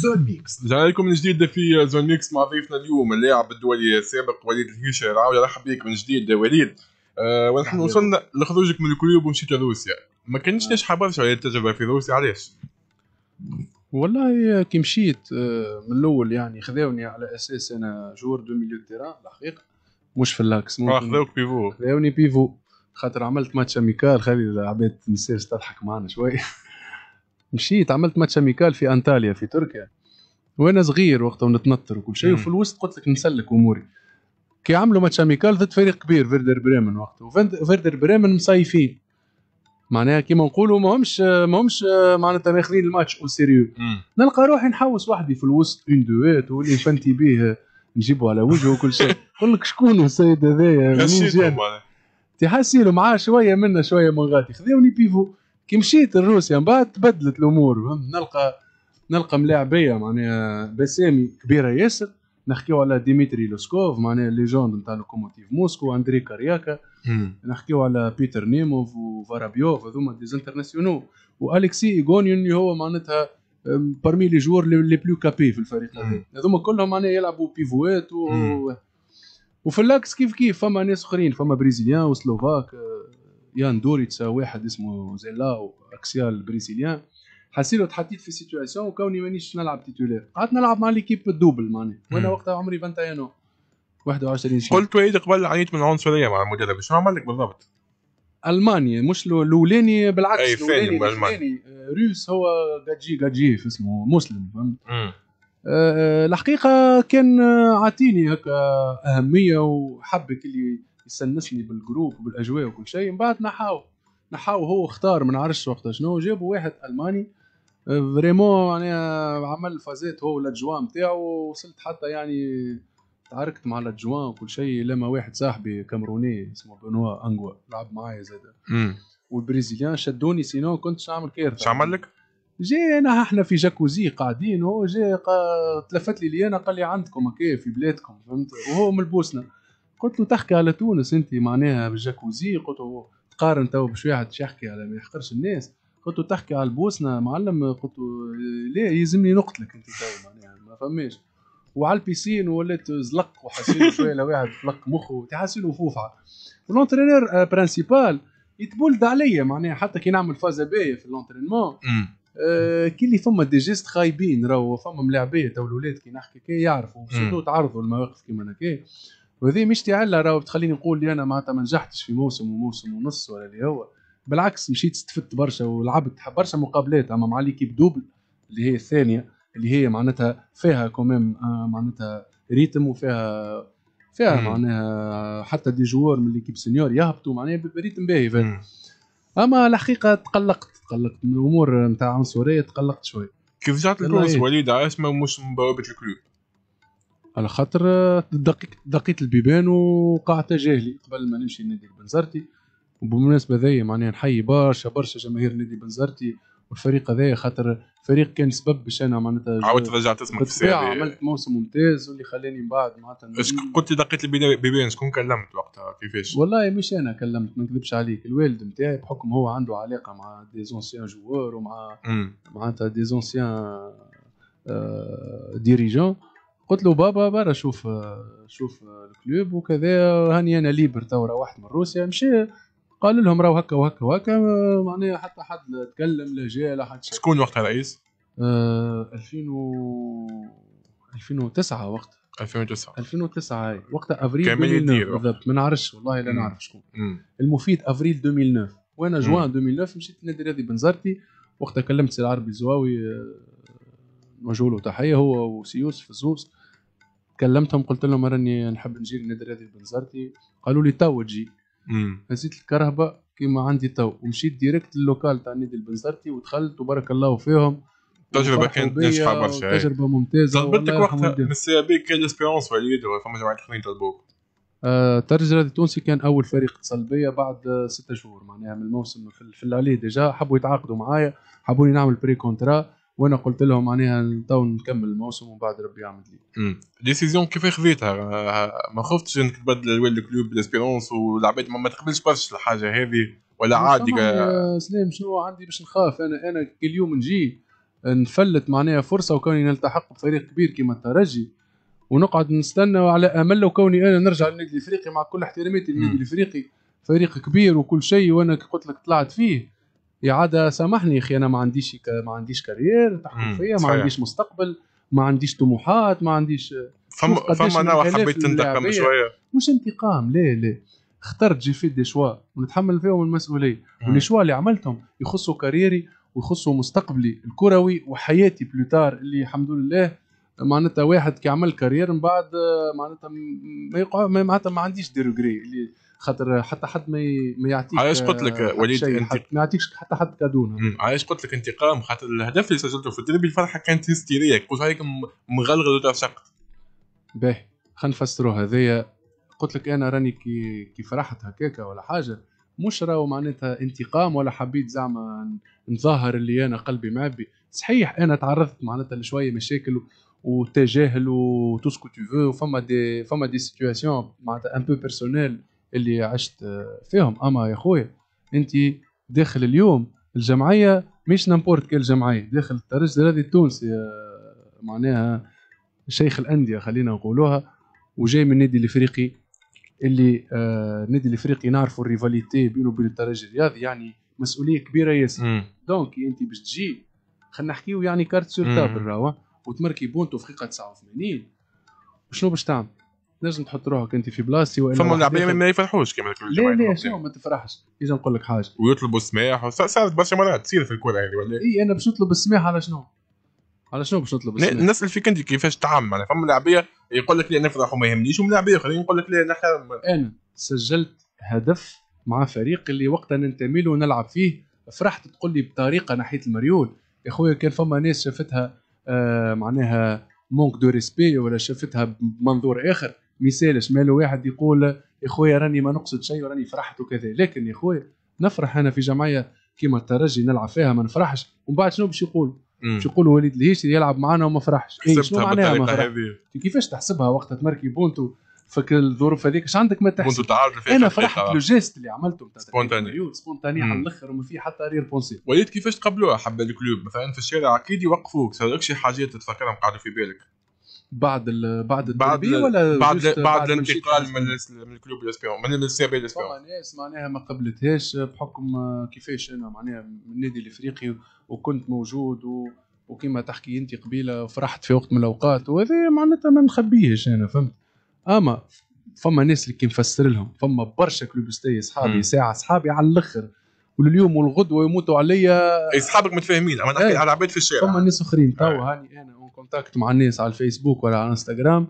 زون ميكس رجعنا لكم من جديد في زون ميكس مع ضيفنا اليوم اللاعب الدولي السابق وليد الهيشة راوي رحب بك من جديد وليد أه ونحن وصلنا لخروجك من الكليوب ومشيت لروسيا ما كانش ليش برشا على التجربه في روسيا علاش؟ والله كي مشيت آه، من الاول يعني خذاوني على اساس انا جور دو ميليو تيران الحقيقه مش في اللاكس خذاوك بيفو خذاوني بيفو خاطر عملت ماتش اميكال خلي العباد تنساش تضحك معنا شويه مشيت عملت ماتش اميكال في انطاليا في تركيا وانا صغير وقتها ونتنطر وكل شيء وفي الوسط قلت لك نسلك اموري كي عملوا ماتش اميكال ضد فريق كبير فيردر بريمن وقتها وفيردر بريمن مصيفين معناها كيما نقولوا ماهمش ماهمش معناتها ماخذين الماتش او سيريو نلقى روحي نحوس وحدي في الوسط اون دويت واللي نفنتي بيه نجيبه على وجهه وكل شيء نقول لك شكون السيد هذايا منين جا تحسيلو معاه شويه منا شويه من غادي خذوني بيفو كي مشيت لروسيا من بعد تبدلت الامور نلقى نلقى ملاعبيه معناها بسامي كبيره ياسر نحكيو على ديمتري لوسكوف معناها ليجوند نتاع لوكوموتيف موسكو اندري كارياكا نحكيو على بيتر نيموف وفارابيوف هذوما دي انترناسيونو والكسي ايغونيون اللي هو معناتها بارمي لي جوار لي بلو كابي في الفريق هذا هذوما كلهم معناها يلعبوا بيفوات و... وفي اللاكس كيف كيف فما ناس اخرين فما بريزيليان وسلوفاك يان دوريتسا واحد اسمه زيلا اكسيال بريزيليان حسيت تحطيت في سيتواسيون وكوني مانيش نلعب تيتولير قعدت نلعب مع ليكيب الدوبل معناها وانا وقتها عمري 21 21 سنه قلت وعيد قبل عانيت من عنصريه مع المدرب شنو عمل لك بالضبط؟ المانيا مش الاولاني بالعكس اي فاني آه، روس هو جاجي جاجي في اسمه مسلم فهمت آه، آه، الحقيقه كان عاطيني هكا اهميه وحبك اللي يسنسني بالجروب وبالاجواء وكل شيء من بعد نحاو نحاو هو اختار ما عرش وقتها شنو جابوا واحد الماني فريمون آه، معناها عمل فازات هو الاجواء نتاعو وصلت حتى يعني تعاركت مع لادجوان وكل شيء لما واحد صاحبي كامروني اسمه بنوا انغوا لعب معايا زاد والبرازيليان شدوني سينو كنت نعمل كارثه شو عمل لك؟ جينا انا احنا في جاكوزي قاعدين وهو جا قا... تلفت لي ليانا قال لي عندكم هكا في بلادكم فهمت وهو من البوسنه قلت له تحكي على تونس انت معناها بالجاكوزي قلت له تقارن تو باش واحد يحكي على ما يحقرش الناس قلت له تحكي على البوسنه معلم قلت له لا يلزمني نقتلك انت تو معناها ما فماش وعلى البيسين ولات زلق وحسيت شويه لواحد فلق مخه تحسيله فوفعه والونترينور برانسيبال يتبولد عليا معناها حتى كي نعمل فازا باهيه في لونترينمون euh, كي اللي فما دي جيست خايبين راهو فما ملاعبيه تو الاولاد كي نحكي كي يعرفوا سيرتو تعرضوا لمواقف كيما هكا وهذه مش تعلى راهو تخليني نقول لي انا معناتها ما نجحتش في موسم وموسم ونص ولا اللي هو بالعكس مشيت استفدت برشا ولعبت برشا مقابلات اما مع ليكيب دوبل اللي هي الثانيه اللي هي معناتها فيها كوميم آه، معناتها ريتم وفيها فيها معناها حتى دي جوار من ليكيب سينيور يهبطوا معناها بريتم باهي اما الحقيقه تقلقت تقلقت من الامور نتاع عنصريه تقلقت شويه كيف رجعت الكروس وليد اسمه مش من بوابه الكلوب على خاطر دقيت آه، دقيت البيبان وقع تجاهلي قبل ما نمشي نادي بنزرتي وبالمناسبه ذي معناها نحيي برشا برشا جماهير نادي بنزرتي والفريق هذايا خاطر فريق كان سبب باش انا معناتها عاودت رجعت اسمك في عملت موسم ممتاز واللي خلاني من بعد معناتها قلت دقيت البيبان شكون كلمت وقتها كيفاش؟ والله مش انا كلمت ما نكذبش عليك الوالد نتاعي بحكم هو عنده علاقه مع دي زونسيان جوار ومع معناتها دي زونسيان آه ديريجون قلت له بابا برا شوف شوف الكلوب وكذا هاني انا ليبر تو روحت من روسيا مشي قال لهم راهو هكا وهكا وهكا معناها حتى حد لا تكلم لا جاء لا حد شكون وقتها رئيس؟ آه 2000 و 2009 وقتها 2009 2009 هاي وقتها افريل 2009 بالضبط ما نعرفش والله لا نعرف شكون المفيد افريل 2009 وانا جوان 2009 مشيت نادي رياضي بنزرتي وقتها كلمت سي العربي الزواوي نوجه آه، له تحيه هو وسي يوسف الزوز كلمتهم قلت لهم راني نحب نجي للنادي الرياضي بنزرتي قالوا لي تو تجي نسيت الكرهبه كيما عندي تو ومشيت ديريكت للوكال تاع النادي البنزرتي ودخلت وبارك الله فيهم تجربة كانت ناجحة برشا آه، تجربة ممتازة طلبتك وقتها من السي بي كان اسبيرونس فاليد فما جماعة اخرين طلبوك آه التونسي كان اول فريق اتصل بيا بعد ستة شهور معناها من الموسم في, في ديجا حبوا يتعاقدوا معايا حبوني نعمل بري كونترا وانا قلت لهم معناها تو نكمل الموسم ومن بعد ربي يعمل لي. ديسيزيون كيف خذيتها؟ ما خفتش انك تبدل الوالد الكلوب لاسبيرونس والعباد ما تقبلش برشا الحاجه هذه ولا عادي سلام شنو عندي باش نخاف انا انا اليوم نجي نفلت معناها فرصه وكوني نلتحق بفريق كبير كيما الترجي ونقعد نستنى على امل وكوني انا نرجع للنادي الافريقي مع كل احتراماتي للنادي الافريقي فريق كبير وكل شيء وانا قلت لك طلعت فيه اعاده سامحني اخي انا ما عنديش ما عنديش كارير تحقيقيه ما عنديش مستقبل ما عنديش طموحات ما عنديش فما فما نوع حبيت تنتقم شويه مش انتقام ليه ليه اخترت جي في دي شوا ونتحمل فيهم المسؤوليه والشوا اللي عملتهم يخصوا كاريري ويخصوا مستقبلي الكروي وحياتي بلوتار اللي الحمد لله معناتها واحد كي عمل كارير من بعد معناتها ما يقع معناتها ما عنديش دي روغري اللي خاطر حتى حد ما ما يعطيك علاش قلت لك وليد انت ما يعطيكش حتى حد كادونا علاش قلت لك انتقام خاطر الهدف اللي سجلته في الدربي الفرحه كانت هستيريه قلت عليك مغلغل وتفشقت باهي خلينا نفسروها هذايا قلت لك انا راني كي كي فرحت هكاكا ولا حاجه مش راهو معناتها انتقام ولا حبيت زعما نظاهر اللي انا قلبي معبي صحيح انا تعرضت معناتها لشويه مشاكل وتجاهل وتو سكو تو فو فما دي فما دي سيتياسيون معناتها ان بو بيرسونيل اللي عشت فيهم اما يا خويا انت داخل اليوم الجمعيه مش نامبورت كل جمعيه داخل الترجي هذه التونسي معناها شيخ الانديه خلينا نقولوها وجاي من النادي الافريقي اللي النادي الافريقي نعرفوا الريفاليتي بينه وبين الترجي الرياضي يعني مسؤوليه كبيره ياسر دونك انت باش تجي خلينا نحكيو يعني كارت سور تابل راهو وتمركي بونتو في دقيقه 89 شنو باش تعمل؟ لازم تحط روحك انت في بلاصتي والا فما العباد ما يفرحوش كما لا لا شنو ما تفرحش اذا نقول لك حاجه ويطلبوا السماح صارت برشا مرات تصير في الكره هذه يعني، ولا اي انا باش نطلب السماح على شنو؟ على شنو باش نطلب السماح؟ نسال فيك انت كيفاش معناها فما لعبيه يقول لك لا نفرح وما يهمنيش ومن اخرين يقول لك لا نحرم انا سجلت هدف مع فريق اللي وقتها ننتمي له ونلعب فيه فرحت تقول لي بطريقه ناحيه المريول يا خويا كان فما ناس شافتها آه، معناها مونك دو ريسبي ولا شفتها بمنظور اخر ما يسالش ماله واحد يقول يا خويا راني ما نقصد شيء وراني فرحت وكذا لكن يا خويا نفرح انا في جمعيه كيما الترجي نلعب فيها ما نفرحش ومن بعد شنو باش يقول؟ باش يقول وليد الهيشي يلعب معنا وما فرحش اي شنو معناها ما فرحش كيفاش تحسبها وقت تمركي بونتو فك الظروف هذيك اش عندك ما تحسب تعرف انا فرحت بلو جيست اللي عملته نتاع سبونتاني سبونتاني على الاخر وما في حتى رير بونسي وليد كيفاش تقبلوها حبه الكلوب مثلا في الشارع اكيد يوقفوك صار شي حاجات تتفكرهم قاعده في بالك بعد الـ بعد الدربي ولا بعد بعد, الانتقال من من الكلوب لاسبيون من السي بي ناس معناها ما قبلتهاش بحكم كيفاش انا معناها من النادي الافريقي وكنت موجود و وكما تحكي انت قبيله فرحت في وقت من الاوقات وهذا معناتها ما نخبيهش انا فهمت اما فما ناس اللي كي نفسر لهم فما برشا كلوبستي اصحابي ساعه اصحابي على الاخر ولليوم والغدوه يموتوا عليا اصحابك متفاهمين عم نحكي إيه. على عباد في الشارع فما ناس اخرين إيه. تو هاني انا اون كونتاكت مع الناس على الفيسبوك ولا على الانستغرام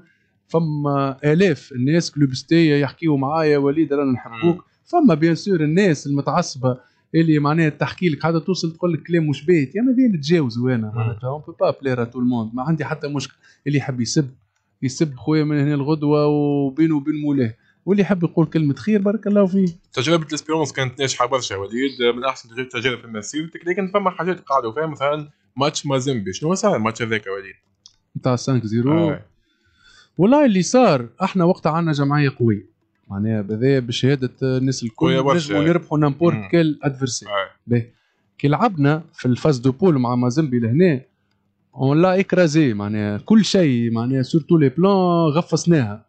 فما الاف الناس كلوبستي يحكيوا معايا وليد رانا نحبوك فما بيان سور الناس المتعصبه اللي معناها تحكي لك حتى توصل تقول لك كلام مش باهي يا ما بين نتجاوزوا انا معناتها اون با بلير تو الموند ما عندي حتى مشكل اللي يحب يسب يسب خويا من هنا الغدوه وبينه وبين مولاه واللي حب يقول كلمه خير بارك الله فيه تجربه الاسبيرونس كانت ناجحه برشا وليد من احسن تجارب في مسيرتك لكن فما حاجات قعدوا فيها مثلا ماتش مازيمبي شنو صار الماتش هذاك وليد نتاع 5 0 والله اللي صار احنا وقتها عندنا جمعيه قويه معناها بذا بشهاده الناس الكل نجموا نربحوا نامبورت كيل ادفرسير كي لعبنا في الفاز دو بول مع مازيمبي لهنا اون لا اكرازي معناها كل شيء معناها سورتو لي بلان غفصناها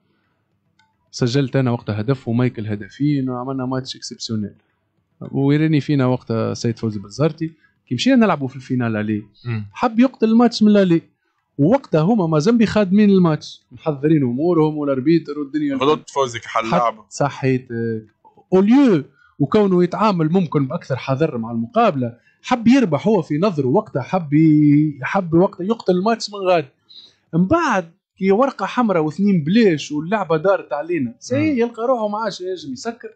سجلت انا وقتها هدف ومايكل هدفين وعملنا ماتش اكسبسيونيل ويراني فينا وقتها سيد فوزي بزارتي كي مشينا نلعبوا في الفينال علي حب يقتل الماتش من الالي ووقتها هما زنبي خادمين الماتش محضرين امورهم والاربيتر والدنيا غلط فوزك حل لعبه صحيت اوليو وكونه يتعامل ممكن باكثر حذر مع المقابله حب يربح هو في نظره وقتها حب حب وقتها يقتل الماتش من غادي من بعد كي ورقه حمراء واثنين بلاش واللعبه دارت علينا سي يلقى روحه ما عادش ينجم يسكر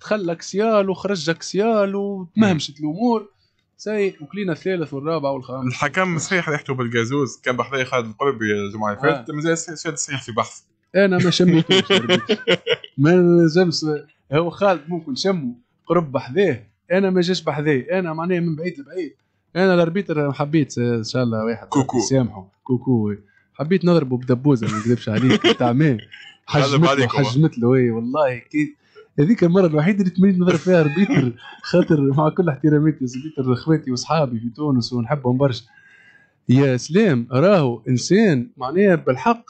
دخل اكسيال وخرج اكسيال وتمهمشت الامور سي وكلينا الثالث والرابع والخامس الحكم صحيح ريحته بالجازوز كان بحذايا خالد القربي الجمعه اللي فاتت آه. مازال صحيح في بحث انا ما شميتوش ما نجمش هو خالد ممكن شمه قرب بحذاه انا ما جاش بحذايا انا معناها من بعيد لبعيد انا الاربيتر حبيت ان شاء الله واحد كوكو يسامحه كوكو حبيت نضربه بدبوزه ما نكذبش عليك تاع ما حجمت له حجمت له اي والله هذيك المره الوحيده اللي تمنيت نضرب فيها اربيتر خاطر مع كل احتراماتي اربيتر اخواتي واصحابي في تونس ونحبهم برشا يا سلام راهو انسان معناها بالحق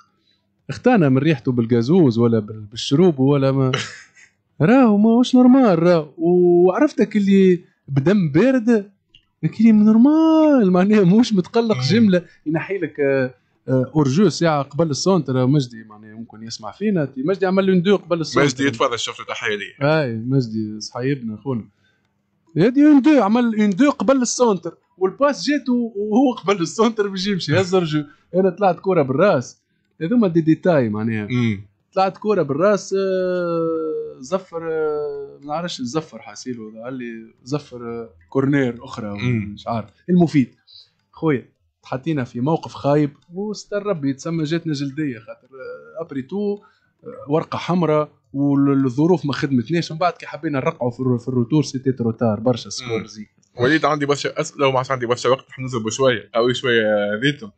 اختانا من ريحته بالجازوز ولا بالشروب ولا ما راهو ماهوش نورمال راهو وعرفتك اللي بدم بارد من نورمال معناها مش متقلق جمله ينحي لك آه، آه، اورجو ساعه قبل السونتر مجدي معناها ممكن يسمع فينا مجدي عمل لي ندو قبل السونتر مجدي تفضل شفت تحيه ليه اي مجدي صحيبنا اخونا هذه اون دو عمل اون دو قبل السونتر والباس جات وهو قبل السونتر باش يمشي هز رجو انا طلعت كوره بالراس هذوما دي ديتاي معناها طلعت كوره بالراس آه، زفر آه، ما نعرفش زفر حاسيلو قال لي زفر آه، كورنير اخرى مش عارف المفيد خويا حطينا في موقف خايب وستر ربي تسمى جاتنا جلديه خاطر ابري تو ورقه حمراء والظروف ما خدمتناش من بعد كي حبينا نرقعوا في الروتور سيتي تروتار برشا سكور وليد عندي برشا اسئله وما عادش عندي برشا وقت نزربوا شويه قوي شويه ريتم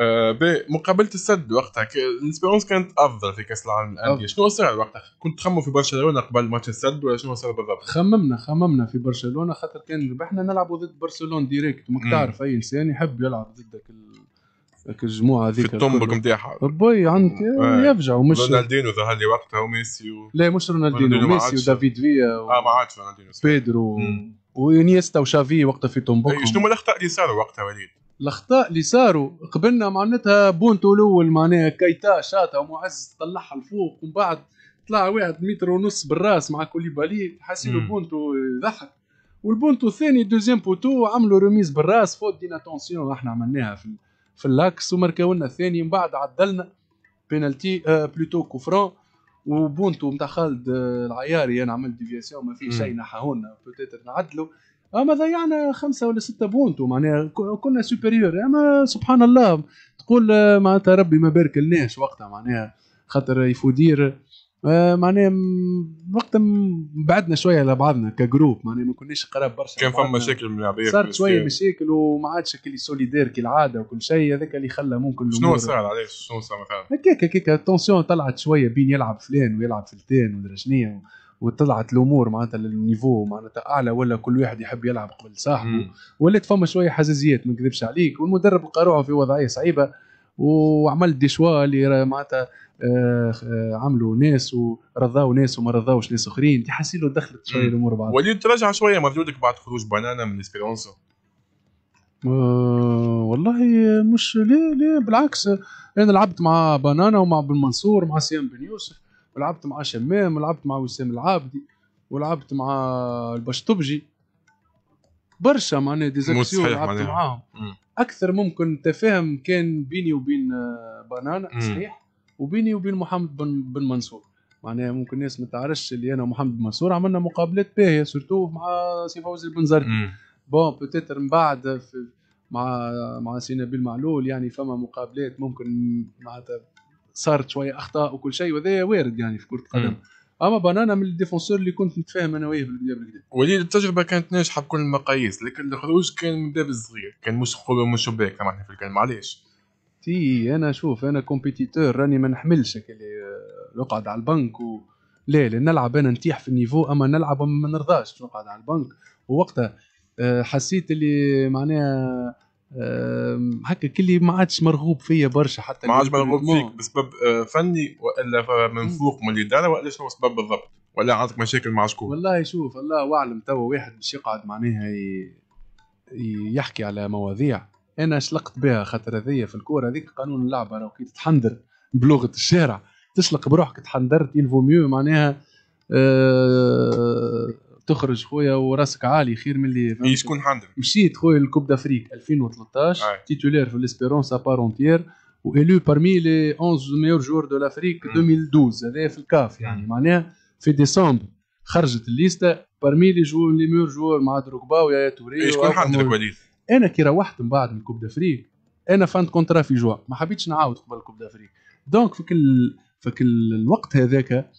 آه، مقابله السد وقتها الاكسبيرونس كانت افضل في كاس العالم للانديه شنو صار وقتها كنت تخمم في برشلونه قبل ماتش السد ولا شنو صار بالضبط خممنا خممنا في برشلونه خاطر كان ربحنا نلعبوا ضد برشلونه ديريكت ما تعرف اي انسان يحب يلعب ضد ذاك الجموعه هذيك في الطنبك نتاعها باي عندك يفجعوا مش رونالدينو ظهر لي وقتها وميسي و... لا مش رونالدينو ميسي ودافيد فيا و... اه ما عادش رونالدينو بيدرو وانيستا وشافي وقتها في تومبوك إيه، شنو هما الاخطاء اللي صاروا وقتها وليد؟ الاخطاء اللي صاروا قبلنا معناتها بونتو الاول معناها كايتا شاطها ومعز طلعها لفوق ومن بعد طلع واحد متر ونص بالراس مع كوليبالي حاسين بونتو يضحك والبونتو الثاني دوزيام بوتو عملوا رميز بالراس فوت دينا تونسيون احنا عملناها في في اللاكس ومركاو الثاني من بعد عدلنا بينالتي آه بلوتو كوفرون وبونتو نتاع خالد آه، العياري يعني انا عملت ديفياسيون ما فيه شيء نحاهولنا بوتيتر نعدلوا اما ضيعنا خمسه ولا سته بونتو معناها كنا سوبيريور اما سبحان الله تقول آه، معناتها ربي ما بارك لناش وقتها معناها خاطر يفودير آه، معناها وقتها بعدنا شويه على بعضنا كجروب معناها ما كناش قراب برشا كان فما مشاكل من العباد صارت شويه مشاكل وما عادش اللي سوليدير كالعاده وكل شيء هذاك اللي خلى ممكن شنو صار علاش شنو صار مثلا هكاك هكاك التونسيون طلعت شويه بين يلعب فلان ويلعب فلتان شنو وطلعت الامور معناتها للنيفو معناتها اعلى ولا كل واحد يحب يلعب قبل صاحبه ولات فما شويه حزازيات ما نكذبش عليك والمدرب لقى في وضعيه صعيبه وعمل دي شوا اللي معناتها آه، آه، عملوا ناس ورضاو ناس وما رضاوش ناس اخرين تحسي له دخلت شويه الامور بعض وليد ترجع شويه مردودك بعد خروج بنانا من اسبيرونسا أه والله مش لا لا بالعكس انا لعبت مع بنانا ومع بن منصور مع سيام بن يوسف ولعبت مع شمام ولعبت مع وسام العابدي ولعبت مع البشطبجي برشا معناها ديزاكسيون لعبت معاهم اكثر ممكن تفاهم كان بيني وبين آه، بنانا صحيح وبيني وبين محمد بن, بن منصور معناها ممكن الناس ما تعرفش اللي انا ومحمد بن منصور عملنا مقابلات باهيه سورتو مع سي فوزي البنزرتي بون بوتيتر من بعد في مع مع سي نبيل معلول يعني فما مقابلات ممكن معناتها صارت شويه اخطاء وكل شيء وهذا وارد يعني في كره القدم اما بانانا من الديفونسور اللي كنت متفاهم انا وياه بالكدا وليد التجربه كانت ناجحه بكل المقاييس لكن الخروج كان من باب الصغير كان مش قوه مش شباك معناها في الكلام معليش تي انا شوف انا كومبيتيتور راني ما نحملش اللي آه، نقعد على البنك و... لا لا نلعب انا نتيح في النيفو اما نلعب ما نرضاش نقعد على البنك ووقتها آه، حسيت اللي معناها هكا كلي ما عادش مرغوب فيا برشا حتى ما عادش مرغوب فيك بسبب آه، فني والا من فوق من الاداره والا شنو السبب بالضبط ولا عندك مشاكل مع شكون والله شوف الله اعلم توا واحد باش يقعد معناها يحكي على مواضيع انا شلقت بها خاطر هذيا في الكوره هذيك قانون اللعبه راه كي تتحندر بلغه الشارع تشلق بروحك تحندرت الفو ميو معناها آه، تخرج خويا وراسك عالي خير من اللي شكون عندك مشيت خويا الكوب دافريك 2013 آه. تيتولير في ليسبيرونس بارونتير والو بارمي لي 11 ميور جور دو لافريك 2012 هذا في الكاف يعني معناها في ديسمبر خرجت الليستا بارمي لي جور لي ميور جور مع دروكبا ويا توري شكون عندك وليد انا كي روحت من بعد من كوب دافريك انا فانت كونترا في جوا ما حبيتش نعاود قبل كوب دافريك دونك في كل في كل الوقت هذاك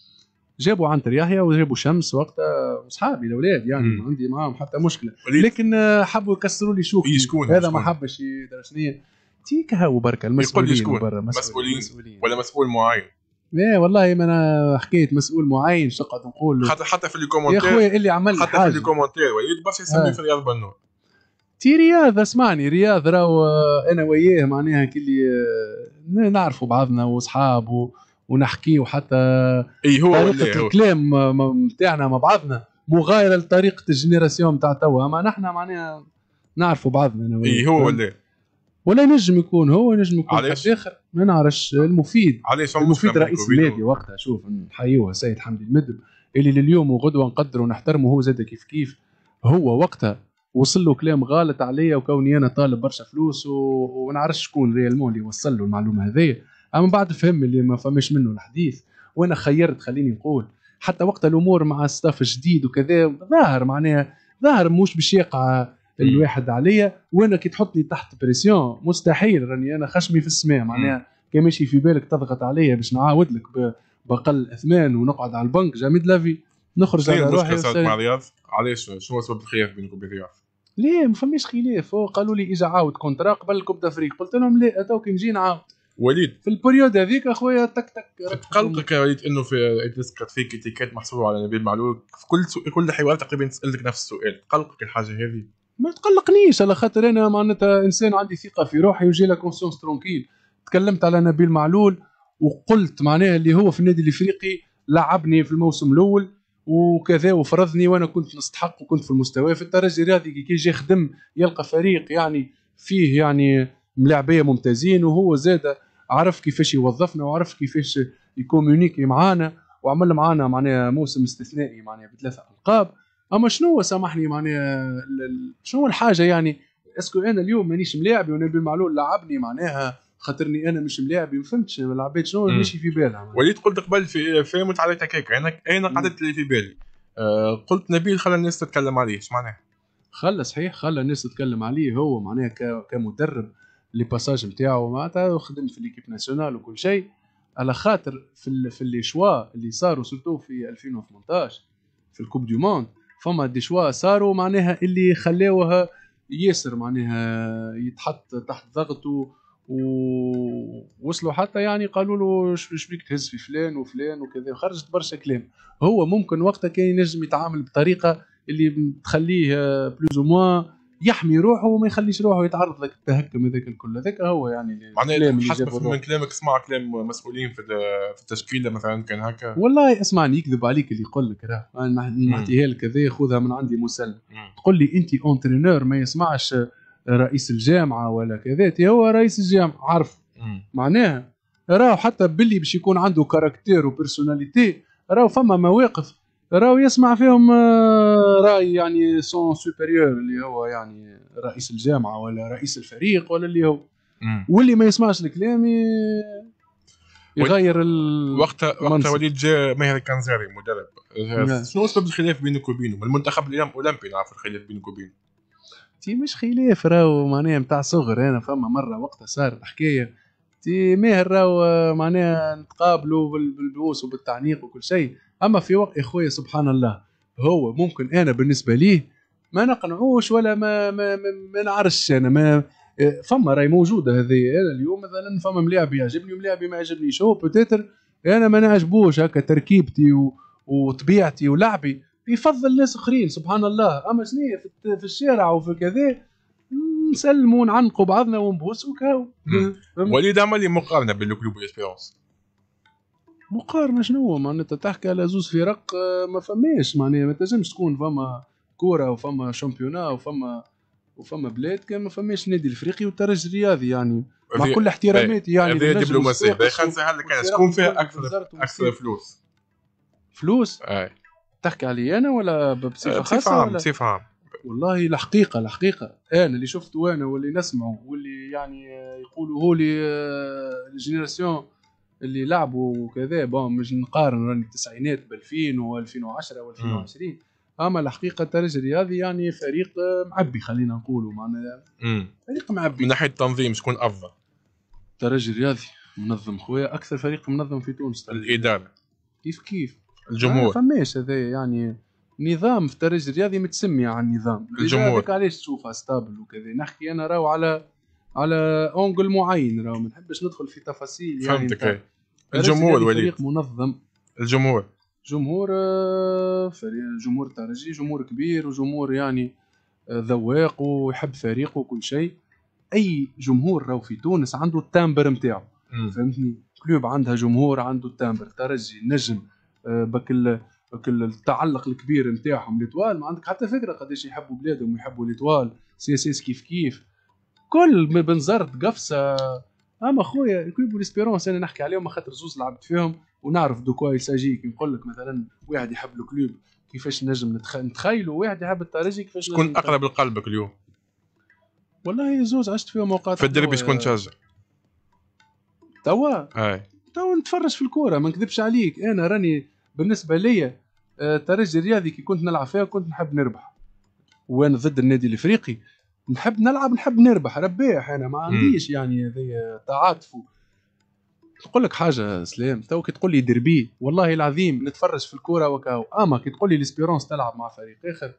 جابوا عنتر يحيى وجابوا شمس وقتها اصحابي الاولاد يعني ما عندي معاهم حتى مشكله لكن آه، حبوا يكسروا لي شوفي هذا ما حبش يدرسني تيك هاو بركه المسؤولين يقول برا مسؤولين, مسؤولين ولا مسؤول معين ايه والله ما انا حكيت مسؤول معين شقد نقول حتى حتى في الكومنتير يا خويا اللي عمل حتى حاجة. في الكومنتير وليد برشا يسميه آه. في رياض بنو تي رياض اسمعني رياض راهو آه، انا وياه معناها كلي نعرفوا بعضنا واصحاب ونحكيه حتى اي هو طريقه إيه؟ الكلام نتاعنا مع بعضنا مغايره لطريقه الجينيراسيون تاع توا اما نحن معناها نعرفوا بعضنا انا اي هو ولا ولا نجم يكون هو نجم يكون حد اخر ما نعرفش المفيد علاش المفيد رئيس النادي وقتها شوف نحيوه السيد حمدي المدب اللي لليوم وغدوه نقدره ونحترمه هو زاد كيف كيف هو وقتها وصل له كلام غلط عليا وكوني انا طالب برشا فلوس و... ونعرفش شكون ريالمون اللي وصل له المعلومه هذه اما بعد فهم اللي ما فماش منه الحديث وانا خيرت خليني نقول حتى وقت الامور مع ستاف جديد وكذا ظاهر معناها ظاهر مش باش يقع الواحد عليا وانا كي تحطني تحت بريسيون مستحيل راني انا خشمي في السماء معناها كي ماشي في بالك تضغط عليا باش نعاود لك باقل اثمان ونقعد على البنك جامد لافي نخرج على روحي مع رياض علاش شنو سبب الخلاف بينك وبين رياض؟ ليه ما فماش خلاف قالوا لي اجا عاود كونترا قبل كوب دافريك قلت لهم لا تو كي نجي نعاود وليد في البريود هذيك اخويا تك تك تقلقك قلقك يا وليد انه في الديسكورد في كيتيكات محسوب على نبيل معلول في كل سو... كل حوار تقريبا تسالك نفس السؤال تقلقك الحاجه هذه ما تقلقنيش على خاطر انا معناتها انسان عندي ثقه في روحي وجي لا كونسيونس ترونكيل تكلمت على نبيل معلول وقلت معناها اللي هو في النادي الافريقي لعبني في الموسم الاول وكذا وفرضني وانا كنت نستحق وكنت في المستوى في الترجي الرياضي كي يجي يخدم يلقى فريق يعني فيه يعني ملاعبيه ممتازين وهو زاد عرف كيفاش يوظفنا وعرف كيفاش يكومونيكي معانا وعمل معانا معناها موسم استثنائي معناها بثلاثه القاب اما شنو سامحني معناها شنو الحاجه يعني اسكو انا اليوم مانيش ملاعبي وانا بن معلول لعبني معناها خاطرني انا مش ملاعبي ما فهمتش العباد شنو ماشي في بالها وليد قلت قبل في فهمت عليك هكاك انا انا قعدت اللي في بالي آه قلت نبيل خلى الناس تتكلم عليه ايش معناها؟ خلى صحيح خلى الناس تتكلم عليه هو معناها كمدرب لي باساج نتاعو معناتها وخدم في ليكيب ناسيونال وكل شيء على خاطر في ال في لي شوا اللي صاروا سورتو في 2018 في الكوب دو موند فما دي شوا صاروا معناها اللي خلاوها ياسر معناها يتحط تحت ضغط ووصلوا حتى يعني قالوا له اش بيك تهز في فلان وفلان وكذا خرجت برشا كلام هو ممكن وقتها كان ينجم يتعامل بطريقه اللي تخليه بلوز موا يحمي روحه وما يخليش روحه يتعرض لك التهكم هذاك الكل هذاك هو يعني معناه حسب من كلامك سمع كلام مسؤولين في في التشكيله مثلا كان هكا والله اسمعني يكذب عليك اللي يقول لك راه انا نعطيها لك هذا خذها من عندي مسلم تقول لي انت اونترينور ما يسمعش رئيس الجامعه ولا كذا هو رئيس الجامعه عارف معناها راه حتى باللي باش يكون عنده كاركتير وبيرسوناليتي راه فما مواقف راهو يسمع فيهم آه، راي يعني سون سوبيريور اللي هو يعني رئيس الجامعه ولا رئيس الفريق ولا اللي هو واللي ما يسمعش الكلام يغير ال وقتها وقتها وليد جا ماهر الكنزاري مدرب نعم. شنو سبب الخلاف بينك وبينه؟ المنتخب الاولمبي نعرف الخلاف بينك وبينه تي مش خلاف راهو معناها نتاع صغر انا فما مره وقتها صار الحكايه تي ماهر راهو آه، معناها نتقابلوا بالبوس وبالتعنيق وكل شيء اما في وقت اخويا سبحان الله هو ممكن انا بالنسبه ليه ما نقنعوش ولا ما ما, ما, ما نعرفش انا ما فما راي موجوده هذه انا اليوم مثلا فما ملاعبي يعجبني وملاعبي ما يعجبنيش هو بوتيتر انا ما نعجبوش هكا تركيبتي وطبيعتي ولعبي يفضل ناس اخرين سبحان الله اما شنو في الشارع وفي كذا نسلموا ونعنقوا بعضنا ونبوسوا وكاو وليد عمل لي مقارنه بين الكلوب كلوب والاسبيرونس مقارنه شنو هو معناتها تحكي على زوز فرق آه، ما فماش معناها ما تنجمش تكون فما كوره وفما شامبيونا وفما وفما بلاد كان ما فماش نادي الافريقي والترجي الرياضي يعني مع كل احتراماتي إيه، يعني هذه دبلوماسيه خلينا نسهل لك شكون فيها اكثر اكثر فلوس فلوس؟ اي تحكي علي انا ولا آه، بصفه خاصه؟ عام بصفه عام والله الحقيقة الحقيقة أنا اللي شفته أنا واللي نسمعه واللي يعني آه، يقولوا هو لي الجينيراسيون اللي لعبوا وكذا بون مش نقارن راني التسعينات ب 2000 و2010 و2020 اما الحقيقه الترج الرياضي يعني فريق معبي خلينا نقولوا معناها فريق معبي من ناحيه التنظيم شكون افضل؟ الترجي الرياضي منظم خويا اكثر فريق منظم في تونس الاداره كيف كيف الجمهور ما آه، فماش هذا يعني نظام في الترجي الرياضي متسمي عن نظام الجمهور علاش تشوفها ستابل وكذا نحكي انا راهو على على اونجل معين راه ما نحبش ندخل في تفاصيل يعني فهمتك إيه. الجمهور وليد فريق منظم الجمهور جمهور آه، فريق جمهور ترجي جمهور كبير وجمهور يعني آه، ذواق ويحب فريقه وكل شيء اي جمهور راهو في تونس عنده التامبر نتاعو فهمتني كلوب عندها جمهور عنده التامبر ترجي نجم آه، بك التعلق الكبير نتاعهم ليتوال ما عندك حتى فكره قداش يحبوا بلادهم ويحبوا ليتوال سي اس اس كيف كيف كل ما بنزرت قفصه اما خويا كيب والاسبيرونس انا نحكي عليهم خاطر زوز لعبت فيهم ونعرف دو كوا يساجي كي نقول لك مثلا واحد يحب الكلوب كيفاش نجم نتخيلوا واحد يحب الترجي كيفاش شكون اقرب لقلبك اليوم؟ والله زوز عشت فيهم اوقات في الدربي شكون تشجع؟ توا؟ اي توا نتفرج في الكوره ما نكذبش عليك انا راني بالنسبه ليا آه، الترجي الرياضي كي كنت نلعب فيها كنت نحب نربح وانا ضد النادي الافريقي نحب نلعب نحب نربح رباح انا ما عنديش يعني هذايا تعاطف نقول لك حاجه سلام تو كي تقول لي دربي والله العظيم نتفرج في الكوره وكاو اما كي تقول لي ليسبيرونس تلعب مع فريق اخر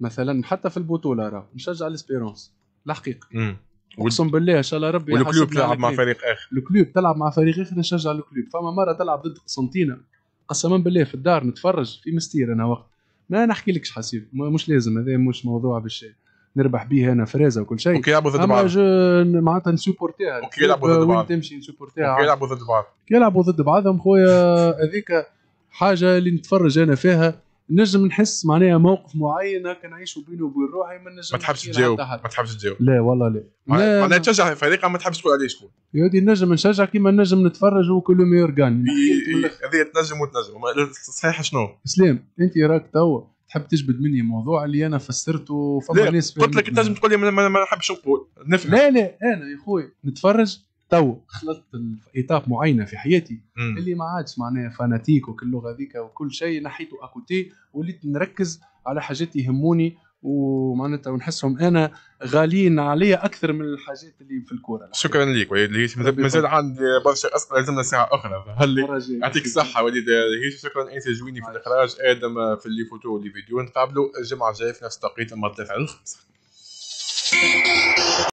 مثلا حتى في البطوله راه نشجع ليسبيرونس الحقيقه اقسم بالله ان شاء الله ربي والكلوب تلعب مع فريق اخر الكلوب تلعب مع فريق اخر نشجع الكلوب فما مره تلعب ضد قسنطينه قسما بالله في الدار نتفرج في مستير انا وقت ما نحكي لكش حسيب مش لازم هذا مش موضوع بالشيء نربح بيها انا فريزه وكل شيء وكي يلعبوا ضد بعض معناتها نسوبورتيها وكي يلعبوا ضد بعض تمشي نسوبورتيها وكي يلعبوا ضد بعض كي يلعبوا ضد بعضهم خويا هذيك حاجه اللي نتفرج انا فيها نجم نحس معناها موقف معين هكا نعيشه بيني وبين روحي ما نجم ما تحبش تجاوب ما تحبش تجاوب لا والله لا معناها تشجع فريق ما تحبش تقول عليه شكون يا ودي نجم نشجع كيما نجم نتفرج وكل ميور غاني هذه تنجم وتنجم صحيح شنو اسلام انت راك توا تحب تجبد مني موضوع اللي انا فسرته فما ناس قلت لك انت لازم تقول لي ما نحبش نقول نفهم لا لا انا يا خويا نتفرج تو خلطت ايتاب معينه في حياتي مم. اللي ما عادش معناها فاناتيك وكل اللغه ذيك وكل شيء نحيته اكوتي وليت نركز على حاجات يهموني ومعناتها ونحسهم انا غاليين عليا اكثر من الحاجات اللي في الكوره شكرا لك وليد الهيش مازال عندي برشا اسئله لازمنا ساعه اخرى هل يعطيك الصحه وليد الهيش شكرا انت جويني في الاخراج ادم في اللي فوتو واللي فيديو نتقابلوا الجمعه الجايه في نفس التوقيت اما الثلاث الخمسه